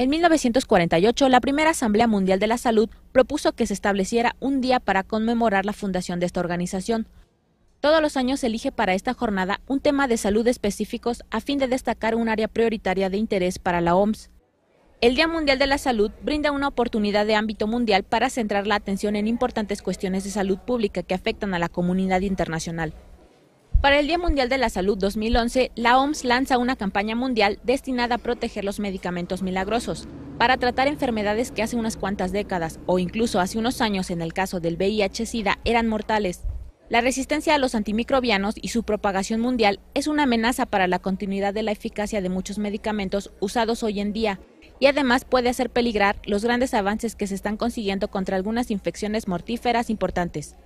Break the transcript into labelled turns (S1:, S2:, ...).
S1: En 1948, la primera Asamblea Mundial de la Salud propuso que se estableciera un día para conmemorar la fundación de esta organización. Todos los años se elige para esta jornada un tema de salud específicos a fin de destacar un área prioritaria de interés para la OMS. El Día Mundial de la Salud brinda una oportunidad de ámbito mundial para centrar la atención en importantes cuestiones de salud pública que afectan a la comunidad internacional. Para el Día Mundial de la Salud 2011, la OMS lanza una campaña mundial destinada a proteger los medicamentos milagrosos para tratar enfermedades que hace unas cuantas décadas o incluso hace unos años en el caso del VIH-Sida eran mortales. La resistencia a los antimicrobianos y su propagación mundial es una amenaza para la continuidad de la eficacia de muchos medicamentos usados hoy en día y además puede hacer peligrar los grandes avances que se están consiguiendo contra algunas infecciones mortíferas importantes.